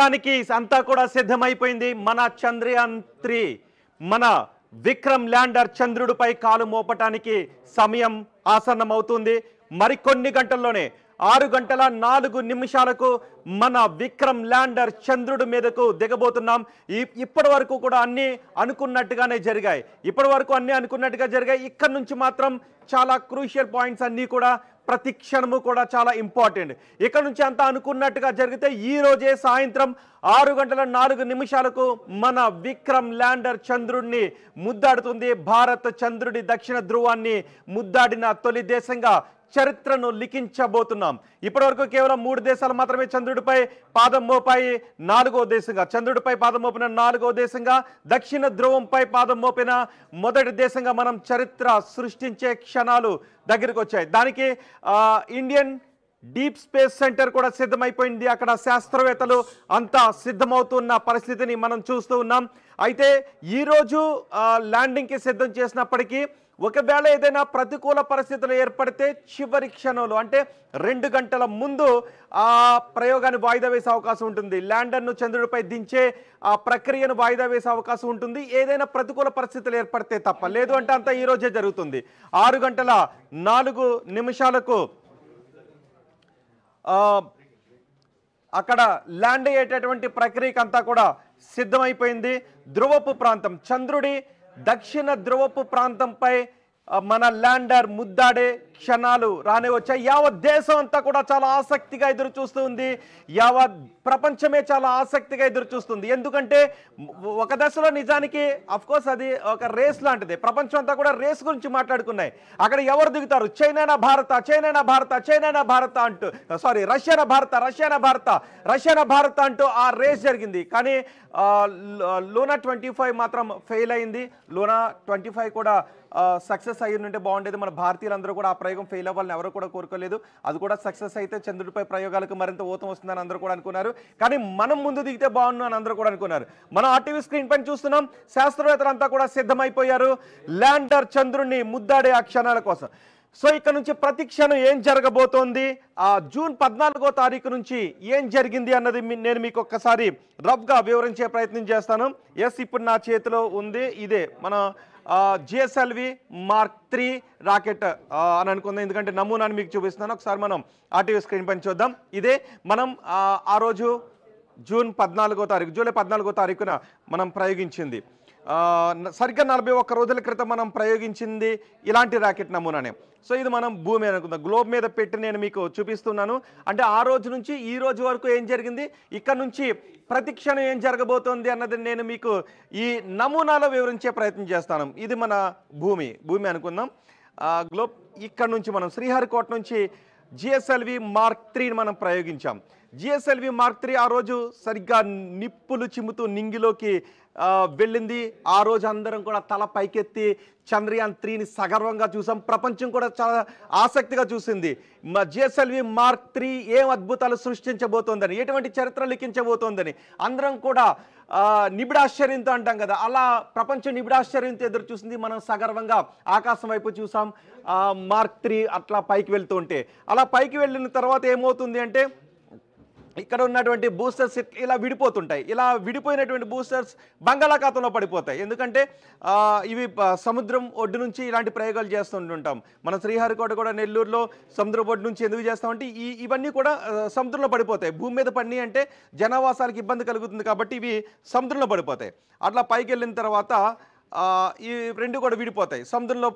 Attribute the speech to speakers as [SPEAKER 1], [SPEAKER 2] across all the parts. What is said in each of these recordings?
[SPEAKER 1] దానికి అంతా కూడా సిద్ధమైపోయింది మన చంద్రయాన్ త్రీ మన విక్రమ్ ల్యాండర్ చంద్రుడిపై కాలు మోపటానికి సమయం ఆసన్నమవుతుంది మరికొన్ని గంటల్లోనే ఆరు గంటల నాలుగు నిమిషాలకు మన విక్రమ్ ల్యాండర్ చంద్రుడి మీదకు దిగబోతున్నాం ఇప్పటి వరకు కూడా అన్నీ అనుకున్నట్టుగానే జరిగాయి ఇప్పటి వరకు అన్నీ అనుకున్నట్టుగా జరిగాయి ఇక్కడ నుంచి మాత్రం చాలా క్రూషియల్ పాయింట్స్ అన్నీ కూడా ప్రతి క్షణము కూడా చాలా ఇంపార్టెంట్ ఇక్కడ నుంచి అంతా అనుకున్నట్టుగా జరిగితే ఈ రోజే సాయంత్రం ఆరు గంటల నాలుగు నిమిషాలకు మన విక్రమ్ ల్యాండర్ చంద్రుడిని ముద్దాడుతుంది భారత్ చంద్రుడి దక్షిణ ధ్రువాన్ని ముద్దాడిన తొలి దేశంగా చరిత్రను లిఖించబోతున్నాం ఇప్పటివరకు కేవలం మూడు దేశాలు మాత్రమే చంద్రుడిపై పాదం మోపాయి నాలుగో దేశంగా చంద్రుడిపై పాదం మోపిన నాలుగో దేశంగా దక్షిణ ధ్రువంపై పాదం మోపిన మొదటి దేశంగా మనం చరిత్ర సృష్టించే క్షణాలు దగ్గరికి వచ్చాయి దానికి ఇండియన్ డీప్ స్పేస్ సెంటర్ కూడా సిద్ధమైపోయింది అక్కడ శాస్త్రవేత్తలు అంతా సిద్ధమవుతున్న పరిస్థితిని మనం చూస్తూ ఉన్నాం అయితే ఈరోజు ల్యాండింగ్కి సిద్ధం చేసినప్పటికీ ఒకవేళ ఏదైనా ప్రతికూల పరిస్థితులు ఏర్పడితే చివరి క్షణంలో అంటే రెండు గంటల ముందు ఆ ప్రయోగాన్ని వాయిదా వేసే అవకాశం ఉంటుంది ల్యాండర్ను చంద్రుడిపై దించే ఆ ప్రక్రియను వాయిదా వేసే అవకాశం ఉంటుంది ఏదైనా ప్రతికూల పరిస్థితులు ఏర్పడితే తప్ప లేదు అంటే అంతా ఈరోజే జరుగుతుంది ఆరు గంటల నాలుగు నిమిషాలకు అక్కడ ల్యాండ్ అయ్యేటటువంటి ప్రక్రియకంతా కూడా సిద్ధమైపోయింది ధ్రువపు ప్రాంతం చంద్రుడి దక్షిణ ధ్రువపు ప్రాంతంపై మన ల్యాండర్ ముద్దాడే క్షణాలు రానే వచ్చాయి యావత్ దేశం అంతా కూడా చాలా ఆసక్తిగా ఎదురు చూస్తుంది యావత్ ప్రపంచమే చాలా ఆసక్తిగా ఎదురు చూస్తుంది ఎందుకంటే ఒక దశలో నిజానికి కోర్స్ అది ఒక రేస్ లాంటిది ప్రపంచం అంతా కూడా రేస్ గురించి మాట్లాడుకున్నాయి అక్కడ ఎవరు దిగుతారు చైనానా భారత చైనానా భారత చైనానా భారత అంటూ సారీ రష్యానా భారత రష్యానా భారత రష్యానా భారత అంటూ ఆ రేస్ జరిగింది కానీ లూనా ట్వంటీ ఫైవ్ మాత్రం ఫెయిల్ అయింది లూనా ట్వంటీ ఫైవ్ కూడా సక్సెస్ అయ్యి ఉంటే బాగుండేది మన భారతీయులందరూ కూడా ప్రయోగం ఫెయిల్ అవ్వాలని ఎవరు కూడా కోరుకోలేదు అది కూడా సక్సెస్ అయితే చంద్రుడిపై ప్రయోగాలకు మరింత ఊతం వస్తుందని అందరూ కూడా అనుకున్నారు కానీ మనం ముందు దిగితే బాగుండు అని అందరూ కూడా అనుకున్నారు మనం ఆర్టీవీ స్క్రీన్ పైన చూస్తున్నాం అంతా కూడా సిద్ధమైపోయారు ల్యాండర్ చంద్రుడిని ముద్దాడే ఆ క్షణాల కోసం సో ఇక్కడ నుంచి ప్రతి క్షణం ఏం జరగబోతోంది ఆ జూన్ పద్నాలుగో తారీఖు నుంచి ఏం జరిగింది అన్నది నేను మీకు ఒక్కసారి రఫ్గా వివరించే ప్రయత్నం చేస్తాను ఎస్ ఇప్పుడు నా చేతిలో ఉంది ఇదే మన జిఎస్ఎల్వి మార్క్ త్రీ రాకెట్ అని అనుకుందాం ఎందుకంటే నమూనాని మీకు చూపిస్తున్నాను ఒకసారి మనం ఆర్టీవీ స్క్రీన్ పని చూద్దాం ఇదే మనం ఆ రోజు జూన్ పద్నాలుగో తారీఖు జూలై పద్నాలుగో తారీఖున మనం ప్రయోగించింది సరిగ్గా నలభై ఒక్క రోజుల క్రితం మనం ప్రయోగించింది ఇలాంటి ర్యాకెట్ నమూనానే సో ఇది మనం భూమి అనుకుందాం గ్లోబ్ మీద పెట్టి నేను మీకు చూపిస్తున్నాను అంటే ఆ రోజు నుంచి ఈ రోజు వరకు ఏం జరిగింది ఇక్కడ నుంచి ప్రతి క్షణం ఏం జరగబోతోంది అన్నది నేను మీకు ఈ నమూనాలో వివరించే ప్రయత్నం చేస్తాను ఇది మన భూమి భూమి అనుకుందాం గ్లోబ్ ఇక్కడ నుంచి మనం శ్రీహరికోట నుంచి జిఎస్ఎల్వి మార్క్ త్రీని మనం ప్రయోగించాం జిఎస్ఎల్వి మార్క్ త్రీ ఆ రోజు సరిగ్గా నిప్పులు చిమ్ముతూ నింగిలోకి వెళ్ళింది ఆ రోజు అందరం కూడా తల పైకెత్తి చంద్రయాన్ త్రీని సగర్వంగా చూసాం ప్రపంచం కూడా చాలా ఆసక్తిగా చూసింది మా జిఎస్ఎల్వి మార్క్ త్రీ ఏం అద్భుతాలు సృష్టించబోతోందని ఎటువంటి చరిత్ర లిఖించబోతోందని అందరం కూడా నిబిడాశ్చర్యంతో అంటాం కదా అలా ప్రపంచం నిబిడాశ్చర్యంతో ఎదురు చూసింది మనం సగర్వంగా ఆకాశం వైపు చూసాం మార్క్ త్రీ అట్లా పైకి వెళ్తుంటే అలా పైకి వెళ్ళిన తర్వాత ఏమవుతుంది అంటే ఇక్కడ ఉన్నటువంటి బూస్టర్స్ ఇలా విడిపోతుంటాయి ఇలా విడిపోయినటువంటి బూస్టర్స్ బంగాళాఖాతంలో పడిపోతాయి ఎందుకంటే ఇవి సముద్రం ఒడ్డు నుంచి ఇలాంటి ప్రయోగాలు చేస్తుంటుంటాం మన శ్రీహరికోట కూడా నెల్లూరులో సముద్ర ఒడ్డు నుంచి ఎందుకు చేస్తామంటే ఈ ఇవన్నీ కూడా సముద్రంలో పడిపోతాయి భూమి మీద పడినాయి అంటే జనావాసాలకు ఇబ్బంది కలుగుతుంది కాబట్టి ఇవి సముద్రంలో పడిపోతాయి అట్లా పైకి వెళ్ళిన తర్వాత ఈ రెండు కూడా విడిపోతాయి సముద్రంలో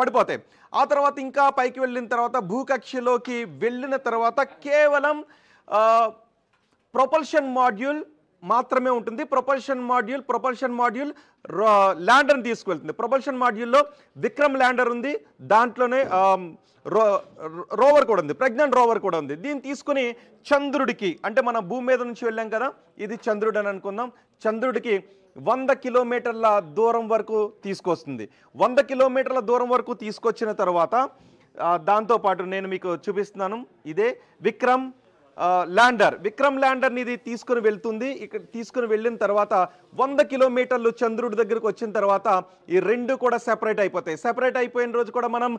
[SPEAKER 1] పడిపోతాయి ఆ తర్వాత ఇంకా పైకి వెళ్ళిన తర్వాత భూకక్షలోకి వెళ్ళిన తర్వాత కేవలం ప్రొపల్షన్ మాడ్యూల్ మాత్రమే ఉంటుంది ప్రొపల్షన్ మాడ్యూల్ ప్రొపల్షన్ మాడ్యూల్ ల్యాండర్ని తీసుకువెళ్తుంది ప్రొపల్షన్ మాడ్యూల్లో విక్రమ్ ల్యాండర్ ఉంది దాంట్లోనే రోవర్ కూడా ఉంది ప్రెగ్నెంట్ రోవర్ కూడా ఉంది దీన్ని తీసుకుని చంద్రుడికి అంటే మన భూమి మీద నుంచి వెళ్ళాం కదా ఇది చంద్రుడు అని అనుకుందాం చంద్రుడికి వంద కిలోమీటర్ల దూరం వరకు తీసుకొస్తుంది వంద కిలోమీటర్ల దూరం వరకు తీసుకొచ్చిన తర్వాత దాంతోపాటు నేను మీకు చూపిస్తున్నాను ఇదే విక్రమ్ ల్యాండర్ విక్రమ్ ల్యాండర్ని ఇది తీసుకుని వెళ్తుంది ఇక్కడ తీసుకుని వెళ్ళిన తర్వాత వంద కిలోమీటర్లు చంద్రుడి దగ్గరకు వచ్చిన తర్వాత ఈ రెండు కూడా సెపరేట్ అయిపోతాయి సెపరేట్ అయిపోయిన రోజు కూడా మనం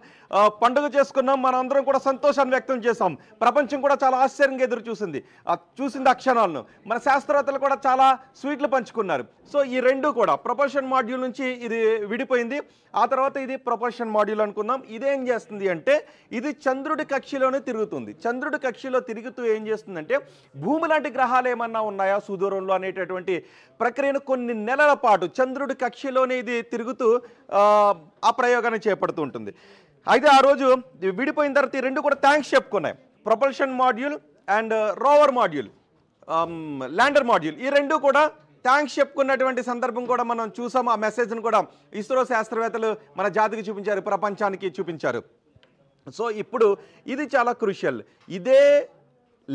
[SPEAKER 1] పండుగ చేసుకున్నాం అందరం కూడా సంతోషాన్ని వ్యక్తం చేసాం ప్రపంచం కూడా చాలా ఆశ్చర్యంగా ఎదురు చూసింది చూసింది అక్షణాలను మన శాస్త్రవేత్తలు కూడా చాలా స్వీట్లు పంచుకున్నారు సో ఈ రెండు కూడా ప్రపోషన్ మాడ్యూల్ నుంచి ఇది విడిపోయింది ఆ తర్వాత ఇది ప్రపోషన్ మాడ్యూల్ అనుకుందాం ఇదేం చేస్తుంది అంటే ఇది చంద్రుడి కక్షిలోనే తిరుగుతుంది చంద్రుడి కక్షిలో తిరుగుతూ ఏం ఏం చేస్తుందంటే భూమి లాంటి గ్రహాలు ఏమన్నా ఉన్నాయా సుదూరంలో అనేటటువంటి ప్రక్రియను కొన్ని నెలల పాటు చంద్రుడి కక్షలోనే ఇది తిరుగుతూ ఆ ప్రయోగాన్ని చేపడుతూ ఉంటుంది అయితే ఆ రోజు విడిపోయిన తర్వాత ఈ రెండు కూడా థ్యాంక్స్ చెప్పుకున్నాయి propulsion module and rover module lander module ఈ రెండు కూడా థ్యాంక్స్ చెప్పుకున్నటువంటి సందర్భం కూడా మనం చూసాం ఆ మెసేజ్ను కూడా ఇస్రో శాస్త్రవేత్తలు మన జాతికి చూపించారు ప్రపంచానికి చూపించారు సో ఇప్పుడు ఇది చాలా క్రూషియల్ ఇదే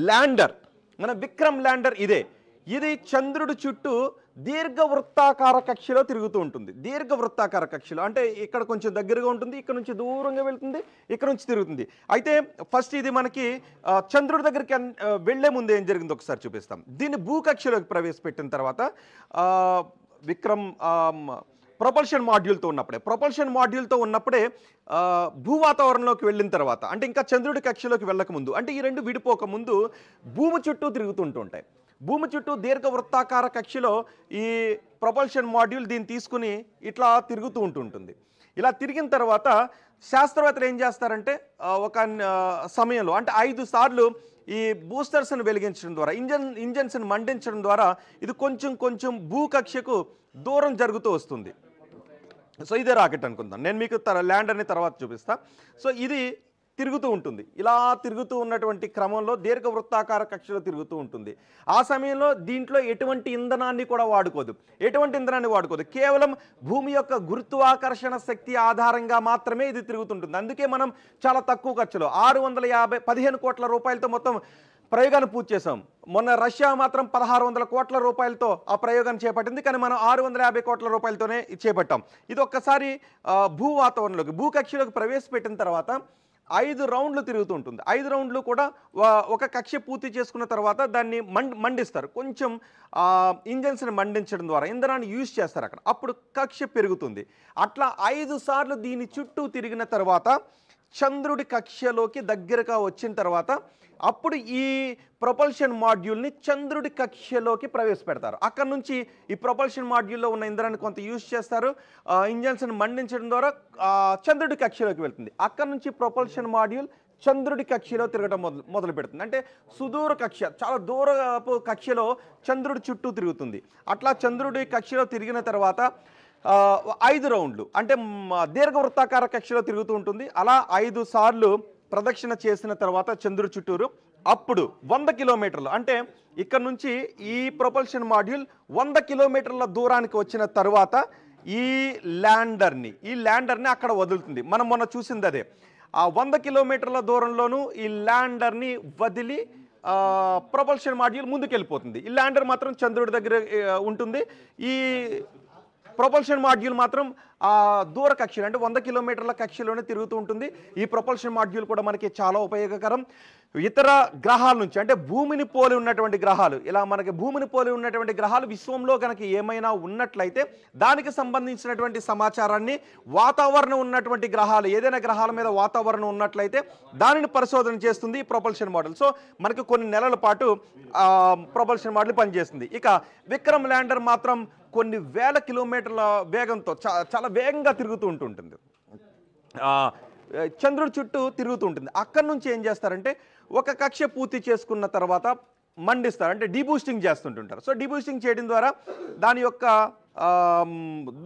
[SPEAKER 1] ల్యాండర్ మన విక్రమ్ ల్యాండర్ ఇదే ఇది చంద్రుడి చుట్టూ దీర్ఘ వృత్తాకార కక్షలో తిరుగుతూ ఉంటుంది దీర్ఘ వృత్తాకార కక్షలో అంటే ఇక్కడ కొంచెం దగ్గరగా ఉంటుంది ఇక్కడ నుంచి దూరంగా వెళ్తుంది ఇక్కడ నుంచి తిరుగుతుంది అయితే ఫస్ట్ ఇది మనకి చంద్రుడి దగ్గరికి వెళ్లే ముందు ఏం జరిగిందో ఒకసారి చూపిస్తాం దీన్ని భూకక్షలోకి ప్రవేశపెట్టిన తర్వాత విక్రమ్ ప్రొపల్షన్ మాడ్యూల్తో ఉన్నప్పుడే ప్రొపల్షన్ మాడ్యూల్తో ఉన్నప్పుడే భూవాతావరణంలోకి వెళ్ళిన తర్వాత అంటే ఇంకా చంద్రుడి కక్షలోకి వెళ్ళకముందు అంటే ఈ రెండు విడిపోక ముందు భూమి చుట్టూ ఉంటాయి భూమి చుట్టూ దీర్ఘ వృత్తాకార కక్షలో ఈ ప్రొపల్షన్ మాడ్యూల్ దీన్ని తీసుకుని ఇట్లా తిరుగుతూ ఉంటుంటుంది ఇలా తిరిగిన తర్వాత శాస్త్రవేత్తలు ఏం చేస్తారంటే ఒక సమయంలో అంటే ఐదు సార్లు ఈ బూస్టర్స్ని వెలిగించడం ద్వారా ఇంజన్ ఇంజన్స్ని మండించడం ద్వారా ఇది కొంచెం కొంచెం భూకక్షకు దూరం జరుగుతూ వస్తుంది సో ఇదే రాకెట్ అనుకుందాం నేను మీకు ల్యాండ్ అని తర్వాత చూపిస్తాను సో ఇది తిరుగుతూ ఉంటుంది ఇలా తిరుగుతూ ఉన్నటువంటి క్రమంలో దీర్ఘ వృత్తాకార కక్షలో తిరుగుతూ ఉంటుంది ఆ సమయంలో దీంట్లో ఎటువంటి ఇంధనాన్ని కూడా వాడుకోదు ఎటువంటి ఇంధనాన్ని వాడుకోదు కేవలం భూమి యొక్క గురుత్వాకర్షణ శక్తి ఆధారంగా మాత్రమే ఇది తిరుగుతుంటుంది అందుకే మనం చాలా తక్కువ ఖర్చులో ఆరు వందల యాభై పదిహేను కోట్ల రూపాయలతో మొత్తం ప్రయోగాన్ని పూర్తి చేశాం మొన్న రష్యా మాత్రం పదహారు వందల కోట్ల రూపాయలతో ఆ ప్రయోగాన్ని చేపట్టింది కానీ మనం ఆరు వందల యాభై కోట్ల రూపాయలతోనే చేపట్టాం ఇది ఒక్కసారి భూ వాతావరణంలోకి భూకక్షలోకి ప్రవేశపెట్టిన తర్వాత ఐదు రౌండ్లు తిరుగుతుంటుంది ఐదు రౌండ్లు కూడా ఒక కక్ష పూర్తి చేసుకున్న తర్వాత దాన్ని మండిస్తారు కొంచెం ఇంజన్స్ని మండించడం ద్వారా ఇంధనాన్ని యూజ్ చేస్తారు అక్కడ అప్పుడు కక్ష పెరుగుతుంది అట్లా ఐదు సార్లు దీని చుట్టూ తిరిగిన తర్వాత చంద్రుడి కక్షలోకి దగ్గరగా వచ్చిన తర్వాత అప్పుడు ఈ ప్రొపల్షన్ మాడ్యూల్ని చంద్రుడి కక్షలోకి ప్రవేశపెడతారు అక్కడ నుంచి ఈ ప్రొపల్షన్ మాడ్యూల్లో ఉన్న ఇంధనాన్ని కొంత యూజ్ చేస్తారు ఇంజన్స్ని మండించడం ద్వారా చంద్రుడి కక్షలోకి వెళ్తుంది అక్కడ నుంచి ప్రొపల్షన్ మాడ్యూల్ చంద్రుడి కక్షలో తిరగడం మొదలు మొదలు పెడుతుంది అంటే సుదూర కక్ష చాలా దూరపు కక్షలో చంద్రుడి చుట్టూ తిరుగుతుంది అట్లా చంద్రుడి కక్షలో తిరిగిన తర్వాత ఐదు రౌండ్లు అంటే దీర్ఘవృత్తాకార కక్షలో తిరుగుతూ ఉంటుంది అలా ఐదు సార్లు ప్రదక్షిణ చేసిన తర్వాత చంద్రుడి చుట్టూరు అప్పుడు వంద కిలోమీటర్లు అంటే ఇక్కడ నుంచి ఈ ప్రొపల్షన్ మాడ్యూల్ వంద కిలోమీటర్ల దూరానికి వచ్చిన తర్వాత ఈ ల్యాండర్ని ఈ ల్యాండర్ని అక్కడ వదులుతుంది మనం మొన్న చూసింది అదే ఆ వంద కిలోమీటర్ల దూరంలోనూ ఈ ల్యాండర్ని వదిలి ప్రొపల్షన్ మాడ్యూల్ ముందుకెళ్ళిపోతుంది ఈ ల్యాండర్ మాత్రం చంద్రుడి దగ్గర ఉంటుంది ఈ ప్రొపల్షన్ మాడ్యూల్ మాత్రం దూర కక్షలు అంటే వంద కిలోమీటర్ల కక్షలోనే తిరుగుతూ ఉంటుంది ఈ ప్రొపల్షన్ మాడ్యూల్ కూడా మనకి చాలా ఉపయోగకరం ఇతర గ్రహాల నుంచి అంటే భూమిని పోలి ఉన్నటువంటి గ్రహాలు ఇలా మనకి భూమిని పోలి ఉన్నటువంటి గ్రహాలు విశ్వంలో కనుక ఏమైనా ఉన్నట్లయితే దానికి సంబంధించినటువంటి సమాచారాన్ని వాతావరణం ఉన్నటువంటి గ్రహాలు ఏదైనా గ్రహాల మీద వాతావరణం ఉన్నట్లయితే దానిని పరిశోధన చేస్తుంది ప్రొపల్షన్ మోడల్ సో మనకి కొన్ని నెలల పాటు ప్రొపల్షన్ మోడల్ పనిచేస్తుంది ఇక విక్రమ్ ల్యాండర్ మాత్రం కొన్ని వేల కిలోమీటర్ల వేగంతో చాలా వేగంగా తిరుగుతూ ఉంటుంటుంది చంద్రుడి చుట్టూ తిరుగుతూ ఉంటుంది అక్కడి నుంచి ఏం చేస్తారంటే ఒక కక్ష పూర్తి చేసుకున్న తర్వాత మండిస్తారు అంటే డీబూస్టింగ్ చేస్తుంటుంటారు సో డీబూస్టింగ్ చేయడం ద్వారా దాని యొక్క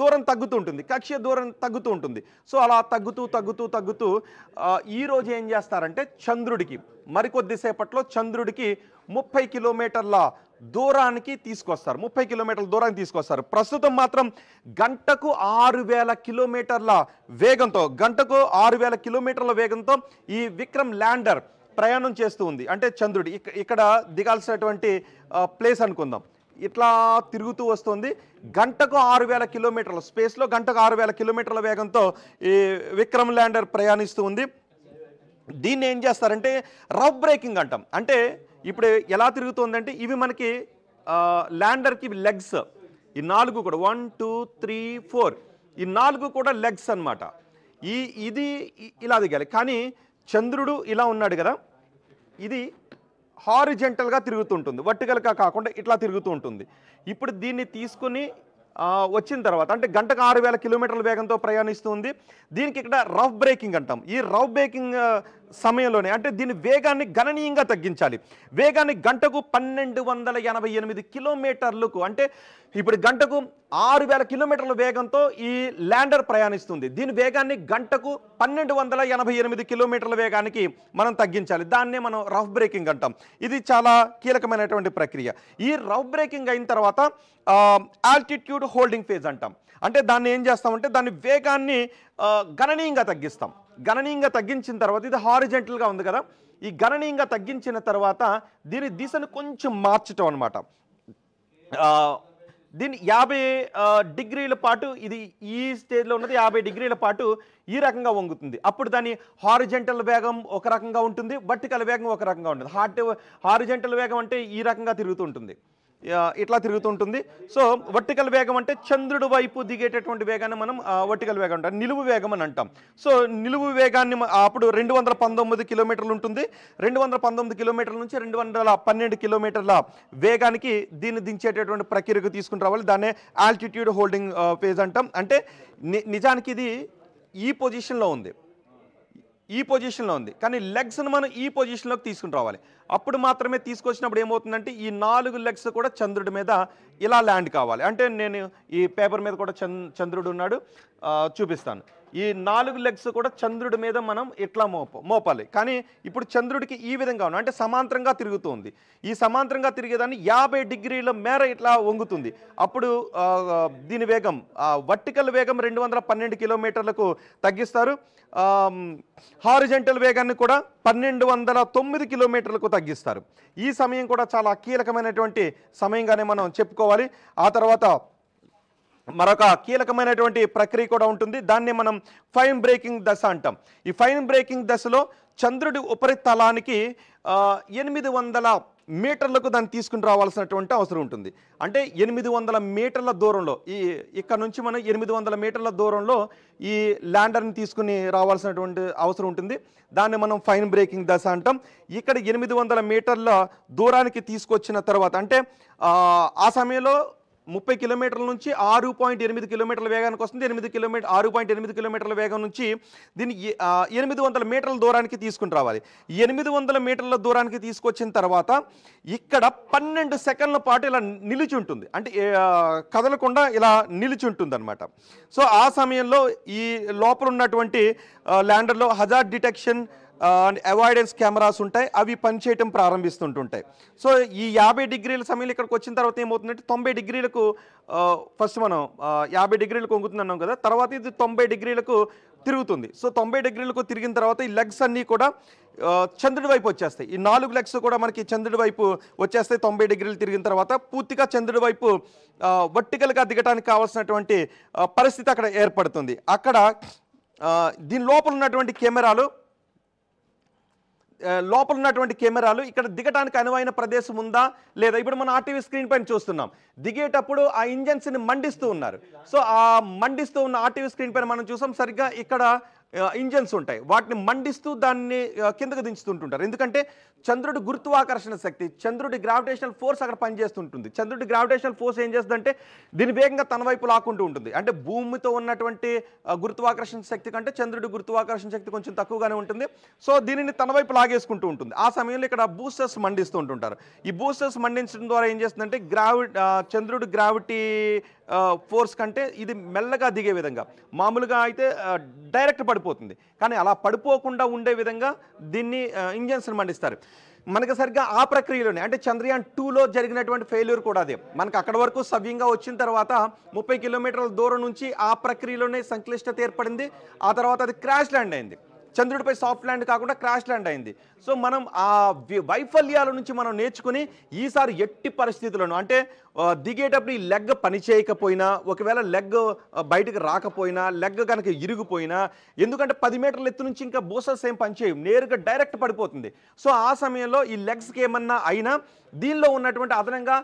[SPEAKER 1] దూరం తగ్గుతూ ఉంటుంది కక్ష దూరం తగ్గుతూ ఉంటుంది సో అలా తగ్గుతూ తగ్గుతూ తగ్గుతూ ఈరోజు ఏం చేస్తారంటే చంద్రుడికి మరికొద్దిసేపట్లో చంద్రుడికి ముప్పై కిలోమీటర్ల దూరానికి తీసుకొస్తారు ముప్పై కిలోమీటర్ల దూరానికి తీసుకొస్తారు ప్రస్తుతం మాత్రం గంటకు ఆరు వేల కిలోమీటర్ల వేగంతో గంటకు ఆరు వేల కిలోమీటర్ల వేగంతో ఈ విక్రమ్ ల్యాండర్ ప్రయాణం చేస్తూ ఉంది అంటే చంద్రుడి ఇక్కడ దిగాల్సినటువంటి ప్లేస్ అనుకుందాం ఇట్లా తిరుగుతూ వస్తుంది గంటకు ఆరు వేల కిలోమీటర్ల స్పేస్లో గంటకు ఆరు వేల కిలోమీటర్ల వేగంతో ఈ విక్రమ్ ల్యాండర్ ప్రయాణిస్తూ ఉంది దీన్ని ఏం చేస్తారంటే రవ్ బ్రేకింగ్ అంటాం అంటే ఇప్పుడు ఎలా తిరుగుతుందంటే ఇవి మనకి ల్యాండర్కి లెగ్స్ ఈ నాలుగు కూడా వన్ టూ త్రీ ఫోర్ ఈ నాలుగు కూడా లెగ్స్ అనమాట ఈ ఇది ఇలా దిగాలి కానీ చంద్రుడు ఇలా ఉన్నాడు కదా ఇది హారిజెంటల్గా తిరుగుతుంటుంది వర్టికల్గా కాకుండా ఇట్లా తిరుగుతూ ఉంటుంది ఇప్పుడు దీన్ని తీసుకుని వచ్చిన తర్వాత అంటే గంటకు ఆరు వేల కిలోమీటర్ల వేగంతో ప్రయాణిస్తుంది దీనికి ఇక్కడ రఫ్ బ్రేకింగ్ అంటాం ఈ రఫ్ బ్రేకింగ్ సమయంలోనే అంటే దీని వేగాన్ని గణనీయంగా తగ్గించాలి వేగాన్ని గంటకు పన్నెండు వందల ఎనభై ఎనిమిది కిలోమీటర్లకు అంటే ఇప్పుడు గంటకు ఆరు వేల కిలోమీటర్ల వేగంతో ఈ ల్యాండర్ ప్రయాణిస్తుంది దీని వేగాన్ని గంటకు పన్నెండు వందల ఎనభై ఎనిమిది కిలోమీటర్ల వేగానికి మనం తగ్గించాలి దాన్నే మనం రఫ్ బ్రేకింగ్ అంటాం ఇది చాలా కీలకమైనటువంటి ప్రక్రియ ఈ రఫ్ బ్రేకింగ్ అయిన తర్వాత ఆల్టిట్యూడ్ హోల్డింగ్ ఫేజ్ అంటాం అంటే దాన్ని ఏం చేస్తామంటే దాని వేగాన్ని గణనీయంగా తగ్గిస్తాం గణనీయంగా తగ్గించిన తర్వాత ఇది హారిజెంటల్గా ఉంది కదా ఈ గణనీయంగా తగ్గించిన తర్వాత దీని దిశను కొంచెం మార్చటం అనమాట దీని యాభై డిగ్రీల పాటు ఇది ఈ స్టేజ్లో ఉన్నది యాభై డిగ్రీల పాటు ఈ రకంగా వంగుతుంది అప్పుడు దాని హారిజెంటల్ వేగం ఒక రకంగా ఉంటుంది వర్టికల్ వేగం ఒక రకంగా ఉంటుంది హార్ట్ హారిజెంటల్ వేగం అంటే ఈ రకంగా తిరుగుతూ ఉంటుంది ఇట్లా తిరుగుతుంటుంది సో వర్టికల్ వేగం అంటే చంద్రుడు వైపు దిగేటటువంటి వేగాన్ని మనం వర్టికల్ వేగం అంటాం నిలువు వేగం అని అంటాం సో నిలువు వేగాన్ని అప్పుడు రెండు వందల పంతొమ్మిది కిలోమీటర్లు ఉంటుంది రెండు వందల పంతొమ్మిది కిలోమీటర్ల నుంచి రెండు వందల పన్నెండు కిలోమీటర్ల వేగానికి దీన్ని దించేటటువంటి ప్రక్రియకు తీసుకుని రావాలి దాన్నే ఆల్టిట్యూడ్ హోల్డింగ్ ఫేజ్ అంటాం అంటే నిజానికి ఇది ఈ పొజిషన్లో ఉంది ఈ పొజిషన్లో ఉంది కానీ లెగ్స్ను మనం ఈ పొజిషన్లోకి తీసుకుని రావాలి అప్పుడు మాత్రమే తీసుకొచ్చినప్పుడు ఏమవుతుందంటే ఈ నాలుగు లెగ్స్ కూడా చంద్రుడి మీద ఇలా ల్యాండ్ కావాలి అంటే నేను ఈ పేపర్ మీద కూడా చంద్రుడు ఉన్నాడు చూపిస్తాను ఈ నాలుగు లెగ్స్ కూడా చంద్రుడి మీద మనం ఇట్లా మోప మోపాలి కానీ ఇప్పుడు చంద్రుడికి ఈ విధంగా ఉన్నాం అంటే సమాంతరంగా తిరుగుతుంది ఈ సమాంతరంగా తిరిగేదాన్ని యాభై డిగ్రీల మేర ఇట్లా వంగుతుంది అప్పుడు దీని వేగం వర్టికల్ వేగం రెండు వందల పన్నెండు కిలోమీటర్లకు తగ్గిస్తారు హారిజెంటల్ వేగాన్ని కూడా పన్నెండు వందల తొమ్మిది కిలోమీటర్లకు తగ్గిస్తారు ఈ సమయం కూడా చాలా కీలకమైనటువంటి సమయంగానే మనం చెప్పుకోవాలి ఆ తర్వాత మరొక కీలకమైనటువంటి ప్రక్రియ కూడా ఉంటుంది దాన్ని మనం ఫైన్ బ్రేకింగ్ దశ అంటాం ఈ ఫైన్ బ్రేకింగ్ దశలో చంద్రుడి ఉపరితలానికి ఎనిమిది వందల మీటర్లకు దాన్ని తీసుకుని రావాల్సినటువంటి అవసరం ఉంటుంది అంటే ఎనిమిది వందల మీటర్ల దూరంలో ఈ ఇక్కడ నుంచి మనం ఎనిమిది వందల మీటర్ల దూరంలో ఈ ల్యాండర్ని తీసుకుని రావాల్సినటువంటి అవసరం ఉంటుంది దాన్ని మనం ఫైన్ బ్రేకింగ్ దశ అంటాం ఇక్కడ ఎనిమిది వందల మీటర్ల దూరానికి తీసుకొచ్చిన తర్వాత అంటే ఆ సమయంలో ముప్పై కిలోమీటర్ల నుంచి ఆరు పాయింట్ ఎనిమిది కిలోమీటర్ల వేగానికి వస్తుంది ఎనిమిది కిలోమీటర్ ఆరు పాయింట్ ఎనిమిది కిలోమీటర్ల వేగం నుంచి దీన్ని ఎనిమిది వందల మీటర్ల దూరానికి తీసుకుని రావాలి ఎనిమిది వందల మీటర్ల దూరానికి తీసుకొచ్చిన తర్వాత ఇక్కడ పన్నెండు సెకండ్ల పాటు ఇలా నిలిచి ఉంటుంది అంటే కదలకుండా ఇలా నిలిచి ఉంటుంది అనమాట సో ఆ సమయంలో ఈ లోపల ఉన్నటువంటి ల్యాండర్లో హజార్ డిటెక్షన్ అవాయిడెన్స్ కెమెరాస్ ఉంటాయి అవి పనిచేయటం ప్రారంభిస్తుంటుంటాయి సో ఈ యాభై డిగ్రీల సమయంలో ఇక్కడికి వచ్చిన తర్వాత ఏమవుతుందంటే తొంభై డిగ్రీలకు ఫస్ట్ మనం యాభై డిగ్రీలకు వంగుతున్నాం కదా తర్వాత ఇది తొంభై డిగ్రీలకు తిరుగుతుంది సో తొంభై డిగ్రీలకు తిరిగిన తర్వాత ఈ లెగ్స్ అన్నీ కూడా చంద్రుడి వైపు వచ్చేస్తాయి ఈ నాలుగు లెగ్స్ కూడా మనకి చంద్రుడి వైపు వచ్చేస్తాయి తొంభై డిగ్రీలు తిరిగిన తర్వాత పూర్తిగా చంద్రుడి వైపు వర్టికల్గా దిగడానికి కావాల్సినటువంటి పరిస్థితి అక్కడ ఏర్పడుతుంది అక్కడ దీని లోపల ఉన్నటువంటి కెమెరాలు లోపల ఉన్నటువంటి కెమెరాలు ఇక్కడ దిగటానికి అనువైన ప్రదేశం ఉందా లేదా ఇప్పుడు మనం ఆర్టీవీ స్క్రీన్ పైన చూస్తున్నాం దిగేటప్పుడు ఆ ఇంజన్స్ని మండిస్తూ ఉన్నారు సో ఆ మండిస్తూ ఉన్న ఆర్టీవీ స్క్రీన్ పైన మనం చూసాం సరిగ్గా ఇక్కడ ఇంజన్స్ ఉంటాయి వాటిని మండిస్తూ దాన్ని కిందకు దించుతుంటుంటారు ఎందుకంటే చంద్రుడి గురుత్వాకర్షణ శక్తి చంద్రుడి గ్రావిటేషనల్ ఫోర్స్ అక్కడ పనిచేస్తుంటుంది చంద్రుడి గ్రావిటేషనల్ ఫోర్స్ ఏం చేస్తుందంటే దీని వేగంగా తన వైపు లాక్కుంటూ ఉంటుంది అంటే భూమితో ఉన్నటువంటి గురుత్వాకర్షణ శక్తి కంటే చంద్రుడి గురుత్వాకర్షణ శక్తి కొంచెం తక్కువగానే ఉంటుంది సో దీనిని తన వైపు లాగేసుకుంటూ ఉంటుంది ఆ సమయంలో ఇక్కడ బూస్టర్స్ మండిస్తూ ఉంటుంటారు ఈ బూస్టర్స్ మండించడం ద్వారా ఏం చేస్తుందంటే గ్రావి చంద్రుడి గ్రావిటీ ఫోర్స్ కంటే ఇది మెల్లగా దిగే విధంగా మామూలుగా అయితే డైరెక్ట్ పడిపోతుంది కానీ అలా పడిపోకుండా ఉండే విధంగా దీన్ని ఇంజన్స్ని మండిస్తారు మనకు సరిగ్గా ఆ ప్రక్రియలోనే అంటే చంద్రయాన్ టూలో జరిగినటువంటి ఫెయిల్యూర్ కూడా అదే మనకు అక్కడ వరకు సవ్యంగా వచ్చిన తర్వాత ముప్పై కిలోమీటర్ల దూరం నుంచి ఆ ప్రక్రియలోనే సంక్లిష్టత ఏర్పడింది ఆ తర్వాత అది క్రాష్ ల్యాండ్ అయింది చంద్రుడిపై సాఫ్ట్ ల్యాండ్ కాకుండా క్రాష్ ల్యాండ్ అయింది సో మనం ఆ వైఫల్యాల నుంచి మనం నేర్చుకుని ఈసారి ఎట్టి పరిస్థితులను అంటే దిగేటప్పుడు ఈ లెగ్ పని చేయకపోయినా ఒకవేళ లెగ్ బయటకు రాకపోయినా లెగ్ కనుక ఇరిగిపోయినా ఎందుకంటే పది మీటర్ల ఎత్తు నుంచి ఇంకా బూసర్స్ ఏం పనిచేయవు నేరుగా డైరెక్ట్ పడిపోతుంది సో ఆ సమయంలో ఈ లెగ్స్కి ఏమన్నా అయినా దీనిలో ఉన్నటువంటి అదనంగా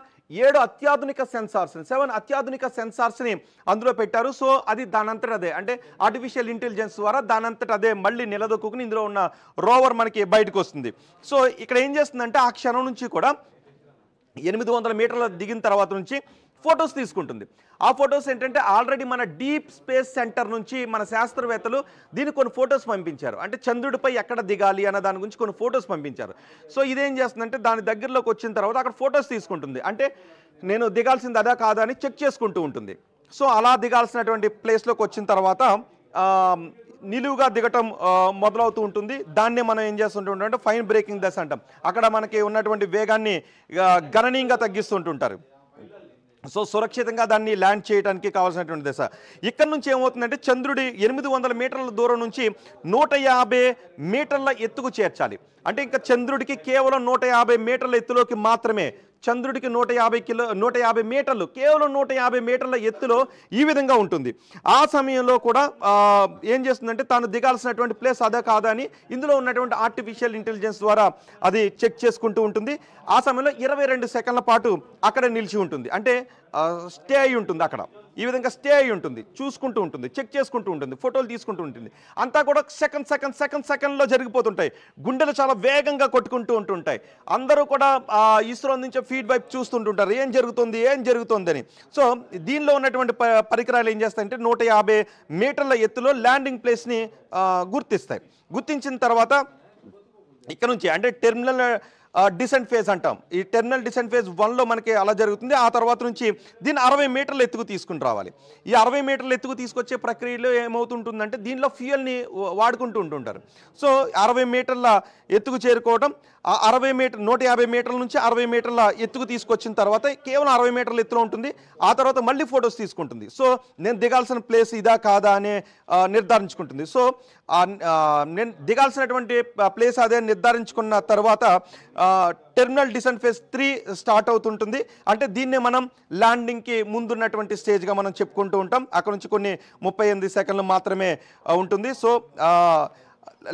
[SPEAKER 1] ఏడు అత్యాధునిక సెన్సార్స్ సెవెన్ అత్యాధునిక సెన్సార్స్ని అందులో పెట్టారు సో అది దానంతట అదే అంటే ఆర్టిఫిషియల్ ఇంటెలిజెన్స్ ద్వారా దానంతట అదే మళ్ళీ నిలదొక్కుని ఇందులో ఉన్న రోవర్ మనకి బయటకు వస్తుంది సో ఇక్కడ ఏం చేస్తుందంటే ఆ క్షణం నుంచి కూడా ఎనిమిది వందల మీటర్ల దిగిన తర్వాత నుంచి ఫొటోస్ తీసుకుంటుంది ఆ ఫొటోస్ ఏంటంటే ఆల్రెడీ మన డీప్ స్పేస్ సెంటర్ నుంచి మన శాస్త్రవేత్తలు దీనికి కొన్ని ఫొటోస్ పంపించారు అంటే చంద్రుడిపై ఎక్కడ దిగాలి అన్న దాని గురించి కొన్ని ఫొటోస్ పంపించారు సో ఇదేం చేస్తుందంటే దాని దగ్గరలోకి వచ్చిన తర్వాత అక్కడ ఫొటోస్ తీసుకుంటుంది అంటే నేను దిగాల్సింది అదా కాదా అని చెక్ చేసుకుంటూ ఉంటుంది సో అలా దిగాల్సినటువంటి ప్లేస్లోకి వచ్చిన తర్వాత నిలువుగా దిగటం మొదలవుతూ ఉంటుంది దాన్ని మనం ఏం చేస్తుంటుంటే అంటే ఫైన్ బ్రేకింగ్ దశ అంటాం అక్కడ మనకి ఉన్నటువంటి వేగాన్ని గణనీయంగా తగ్గిస్తుంటుంటారు సో సురక్షితంగా దాన్ని ల్యాండ్ చేయడానికి కావాల్సినటువంటి దశ ఇక్కడ నుంచి ఏమవుతుందంటే చంద్రుడి ఎనిమిది వందల మీటర్ల దూరం నుంచి నూట యాభై మీటర్ల ఎత్తుకు చేర్చాలి అంటే ఇంకా చంద్రుడికి కేవలం నూట యాభై మీటర్ల ఎత్తులోకి మాత్రమే చంద్రుడికి నూట యాభై కిలో నూట యాభై మీటర్లు కేవలం నూట యాభై మీటర్ల ఎత్తులో ఈ విధంగా ఉంటుంది ఆ సమయంలో కూడా ఏం చేస్తుందంటే తాను దిగాల్సినటువంటి ప్లేస్ అదే కాదా అని ఇందులో ఉన్నటువంటి ఆర్టిఫిషియల్ ఇంటెలిజెన్స్ ద్వారా అది చెక్ చేసుకుంటూ ఉంటుంది ఆ సమయంలో ఇరవై రెండు సెకండ్ల పాటు అక్కడ నిలిచి ఉంటుంది అంటే స్టే అయి ఉంటుంది అక్కడ ఈ విధంగా స్టే అయి ఉంటుంది చూసుకుంటూ ఉంటుంది చెక్ చేసుకుంటూ ఉంటుంది ఫోటోలు తీసుకుంటూ ఉంటుంది అంతా కూడా సెకండ్ సెకండ్ సెకండ్ సెకండ్లో జరిగిపోతుంటాయి గుండెలు చాలా వేగంగా కొట్టుకుంటూ ఉంటుంటాయి అందరూ కూడా ఇస్రో నుంచి ఫీడ్బ్యాక్ చూస్తుంటుంటారు ఏం జరుగుతుంది ఏం అని సో దీనిలో ఉన్నటువంటి పరికరాలు ఏం చేస్తాయంటే నూట యాభై మీటర్ల ఎత్తులో ల్యాండింగ్ ప్లేస్ని గుర్తిస్తాయి గుర్తించిన తర్వాత ఇక్కడ నుంచి అంటే టెర్మినల్ డిసెంట్ ఫేజ్ అంటాం ఈ టెర్మినల్ డిసెంట్ ఫేజ్ వన్లో మనకి అలా జరుగుతుంది ఆ తర్వాత నుంచి దీన్ని అరవై మీటర్లు ఎత్తుకు తీసుకుని రావాలి ఈ అరవై మీటర్లు ఎత్తుకు తీసుకొచ్చే ప్రక్రియలో ఏమవుతుంటుందంటే దీనిలో ఫ్యూయల్ని వాడుకుంటూ ఉంటుంటారు సో అరవై మీటర్ల ఎత్తుకు చేరుకోవడం అరవై మీటర్ నూట యాభై మీటర్ల నుంచి అరవై మీటర్ల ఎత్తుకు తీసుకొచ్చిన తర్వాత కేవలం అరవై మీటర్ల ఎత్తులో ఉంటుంది ఆ తర్వాత మళ్ళీ ఫొటోస్ తీసుకుంటుంది సో నేను దిగాల్సిన ప్లేస్ ఇదా కాదా అనే నిర్ధారించుకుంటుంది సో నేను దిగాల్సినటువంటి ప్లేస్ అదే నిర్ధారించుకున్న తర్వాత terminal descent phase three start అవుతుంటుంది అంటే దీన్నే మనం ల్యాండింగ్కి ముందున్నటువంటి స్టేజ్గా మనం చెప్పుకుంటూ ఉంటాం అక్కడ నుంచి కొన్ని ముప్పై ఎనిమిది సెకండ్లు మాత్రమే ఉంటుంది సో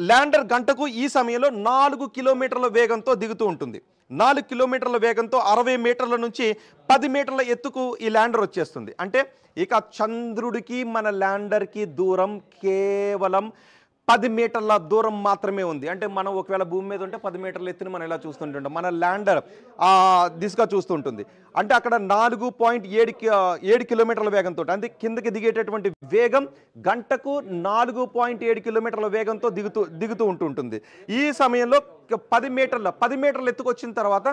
[SPEAKER 1] ల్యాండర్ గంటకు ఈ సమయంలో నాలుగు కిలోమీటర్ల వేగంతో దిగుతూ ఉంటుంది నాలుగు కిలోమీటర్ల వేగంతో అరవై మీటర్ల నుంచి పది మీటర్ల ఎత్తుకు ఈ ల్యాండర్ వచ్చేస్తుంది అంటే ఇక చంద్రుడికి మన ల్యాండర్కి దూరం కేవలం పది మీటర్ల దూరం మాత్రమే ఉంది అంటే మనం ఒకవేళ భూమి మీద ఉంటే పది మీటర్ల ఎత్తుని మనం ఇలా చూస్తుంటుంటాం మన ల్యాండర్ దిశగా చూస్తుంటుంది అంటే అక్కడ నాలుగు పాయింట్ ఏడు ఏడు కిలోమీటర్ల వేగంతో అంటే కిందకి దిగేటటువంటి వేగం గంటకు నాలుగు పాయింట్ ఏడు కిలోమీటర్ల వేగంతో దిగుతూ దిగుతూ ఉంటుంటుంది ఈ సమయంలో పది మీటర్ల పది మీటర్లు ఎత్తుకొచ్చిన తర్వాత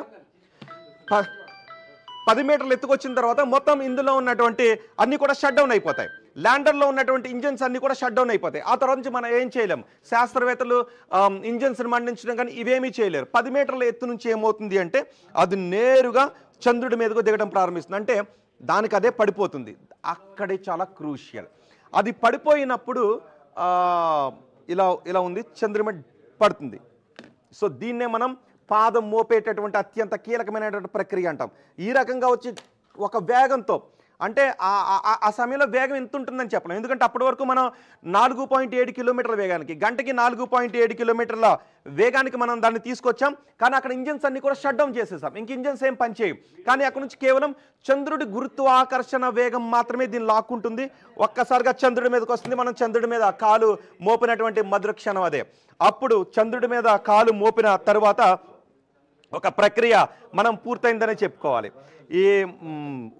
[SPEAKER 1] పది మీటర్లు ఎత్తుకొచ్చిన తర్వాత మొత్తం ఇందులో ఉన్నటువంటి అన్నీ కూడా షట్ డౌన్ అయిపోతాయి ల్యాండర్లో ఉన్నటువంటి ఇంజన్స్ అన్నీ కూడా షట్ డౌన్ అయిపోతాయి ఆ తర్వాత నుంచి మనం ఏం చేయలేం శాస్త్రవేత్తలు ఇంజన్స్ని మండించడం కానీ ఇవేమీ చేయలేరు పది మీటర్ల ఎత్తు నుంచి ఏమవుతుంది అంటే అది నేరుగా చంద్రుడి మీదకు దిగడం ప్రారంభిస్తుంది అంటే దానికి అదే పడిపోతుంది అక్కడే చాలా క్రూషియల్ అది పడిపోయినప్పుడు ఇలా ఇలా ఉంది చంద్రుడి పడుతుంది సో దీన్నే మనం పాదం మోపేటటువంటి అత్యంత కీలకమైనటువంటి ప్రక్రియ అంటాం ఈ రకంగా వచ్చి ఒక వేగంతో అంటే ఆ సమయంలో వేగం ఎంత ఉంటుందని చెప్పలేం ఎందుకంటే అప్పటి వరకు మనం నాలుగు పాయింట్ ఏడు కిలోమీటర్ల వేగానికి గంటకి నాలుగు పాయింట్ ఏడు కిలోమీటర్ల వేగానికి మనం దాన్ని తీసుకొచ్చాం కానీ అక్కడ ఇంజన్స్ అన్ని కూడా షట్ డౌన్ చేసేసాం ఇంక ఇంజన్స్ ఏం పనిచేయవు కానీ అక్కడ నుంచి కేవలం చంద్రుడి గురుత్వాకర్షణ వేగం మాత్రమే దీన్ని లాక్కుంటుంది ఒక్కసారిగా చంద్రుడి మీదకి వస్తుంది మనం చంద్రుడి మీద కాలు మోపినటువంటి మధుర క్షణం అదే అప్పుడు చంద్రుడి మీద కాలు మోపిన తర్వాత ఒక ప్రక్రియ మనం పూర్తయిందనే చెప్పుకోవాలి ఈ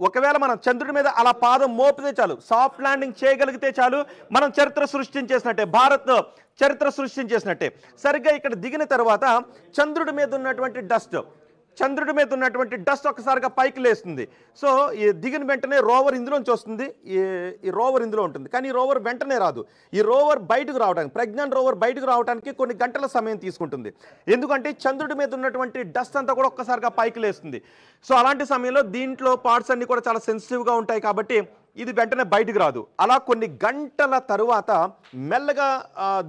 [SPEAKER 1] ఒకవేళ మనం చంద్రుడి మీద అలా పాదం మోపితే చాలు సాఫ్ట్ ల్యాండింగ్ చేయగలిగితే చాలు మనం చరిత్ర సృష్టించేసినట్టే భారత్ చరిత్ర సృష్టించేసినట్టే సరిగ్గా ఇక్కడ దిగిన తర్వాత చంద్రుడి మీద ఉన్నటువంటి డస్ట్ చంద్రుడి మీద ఉన్నటువంటి డస్ట్ ఒకసారిగా పైకి లేస్తుంది సో ఈ దిగిన వెంటనే రోవర్ ఇందులోంచి వస్తుంది ఈ రోవర్ ఇందులో ఉంటుంది కానీ ఈ రోవర్ వెంటనే రాదు ఈ రోవర్ బయటకు రావడానికి ప్రజ్ఞాన్ రోవర్ బయటకు రావడానికి కొన్ని గంటల సమయం తీసుకుంటుంది ఎందుకంటే చంద్రుడి మీద ఉన్నటువంటి డస్ట్ అంతా కూడా ఒక్కసారిగా పైకి లేస్తుంది సో అలాంటి సమయంలో దీంట్లో పార్ట్స్ అన్నీ కూడా చాలా సెన్సిటివ్గా ఉంటాయి కాబట్టి ఇది వెంటనే బయటకు రాదు అలా కొన్ని గంటల తరువాత మెల్లగా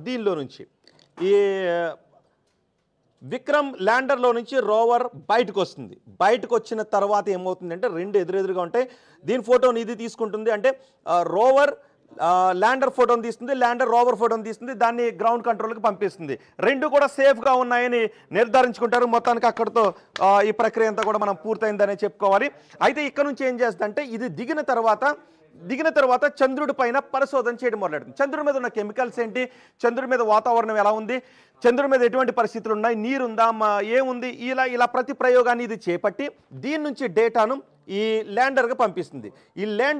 [SPEAKER 1] దీనిలో నుంచి ఈ విక్రమ్ ల్యాండర్లో నుంచి రోవర్ బయటకు వస్తుంది బయటకు వచ్చిన తర్వాత ఏమవుతుందంటే రెండు ఎదురెదురుగా ఉంటాయి దీని ఫోటోని ఇది తీసుకుంటుంది అంటే రోవర్ ల్యాండర్ ఫోటోని తీస్తుంది ల్యాండర్ రోవర్ ఫోటోని తీస్తుంది దాన్ని గ్రౌండ్ కంట్రోల్కి పంపిస్తుంది రెండు కూడా సేఫ్గా ఉన్నాయని నిర్ధారించుకుంటారు మొత్తానికి అక్కడితో ఈ ప్రక్రియ అంతా కూడా మనం పూర్తయిందనే చెప్పుకోవాలి అయితే ఇక్కడ నుంచి ఏం చేస్తుందంటే ఇది దిగిన తర్వాత దిగిన తర్వాత చంద్రుడి పైన పరిశోధన చేయడం మొదలెడుతుంది చంద్రుడి మీద ఉన్న కెమికల్స్ ఏంటి చంద్రుడి మీద వాతావరణం ఎలా ఉంది చంద్రుడి మీద ఎటువంటి పరిస్థితులు ఉన్నాయి నీరుందా మా ఏముంది ఇలా ఇలా ప్రతి ప్రయోగాన్ని ఇది చేపట్టి దీని నుంచి డేటాను ఈ ల్యాండర్గా పంపిస్తుంది ఈ ల్యాండర్